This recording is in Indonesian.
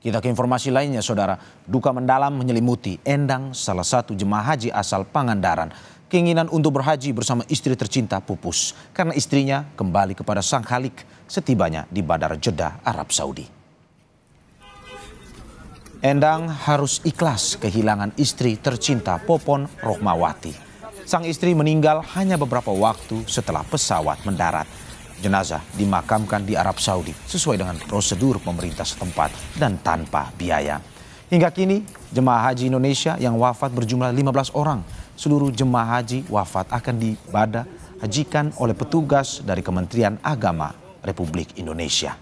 Kita ke informasi lainnya, saudara. Duka mendalam menyelimuti Endang, salah satu jemaah haji asal Pangandaran. Keinginan untuk berhaji bersama istri tercinta pupus karena istrinya kembali kepada sang halik setibanya di Bandara Jeddah, Arab Saudi. Endang harus ikhlas kehilangan istri tercinta Popon Rohmawati. Sang istri meninggal hanya beberapa waktu setelah pesawat mendarat. Jenazah dimakamkan di Arab Saudi sesuai dengan prosedur pemerintah setempat dan tanpa biaya. Hingga kini, jemaah haji Indonesia yang wafat berjumlah 15 orang. Seluruh jemaah haji wafat akan dibadah hajikan oleh petugas dari Kementerian Agama Republik Indonesia.